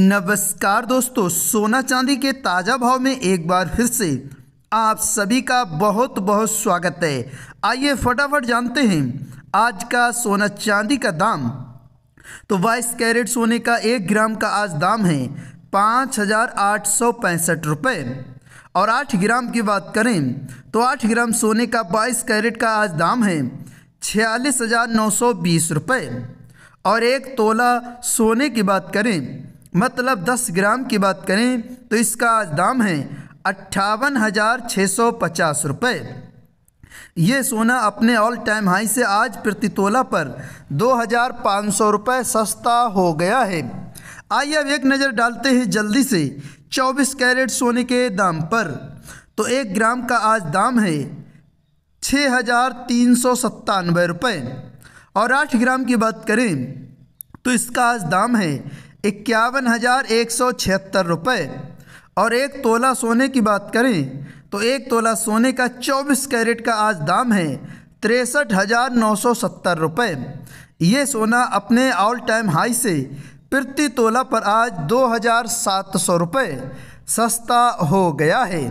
नमस्कार दोस्तों सोना चांदी के ताज़ा भाव में एक बार फिर से आप सभी का बहुत बहुत स्वागत है आइए फटाफट जानते हैं आज का सोना चांदी का दाम तो बाईस कैरेट सोने का एक ग्राम का आज दाम है पाँच हज़ार आठ सौ पैंसठ रुपये और आठ ग्राम की बात करें तो आठ ग्राम सोने का बाईस कैरेट का आज दाम है छियालीस हज़ार नौ सौ बीस रुपये और एक तोला सोने की बात करें मतलब दस ग्राम की बात करें तो इसका आज दाम है अट्ठावन हज़ार छः सौ पचास रुपये ये सोना अपने ऑल टाइम हाई से आज प्रति तोला पर दो हज़ार पाँच सौ रुपये सस्ता हो गया है आइए अब एक नज़र डालते हैं जल्दी से चौबीस कैरेट सोने के दाम पर तो एक ग्राम का आज दाम है छः हज़ार तीन सौ सत्तानवे रुपये और आठ ग्राम की बात करें तो इसका आज दाम है इक्यावन हज़ार एक सौ छिहत्तर रुपये और एक तोला सोने की बात करें तो एक तोला सोने का चौबीस कैरेट का आज दाम है तिरसठ हज़ार नौ सौ सत्तर रुपये ये सोना अपने ऑल टाइम हाई से प्रति तोला पर आज दो हज़ार सात सौ रुपये सस्ता हो गया है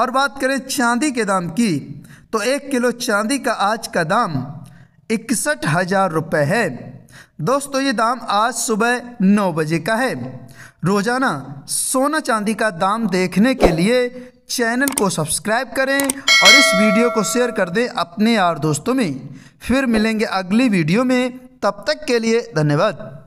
और बात करें चांदी के दाम की तो एक किलो चांदी का आज का दाम इकसठ हज़ार रुपये है दोस्तों ये दाम आज सुबह नौ बजे का है रोज़ाना सोना चांदी का दाम देखने के लिए चैनल को सब्सक्राइब करें और इस वीडियो को शेयर कर दें अपने यार दोस्तों में फिर मिलेंगे अगली वीडियो में तब तक के लिए धन्यवाद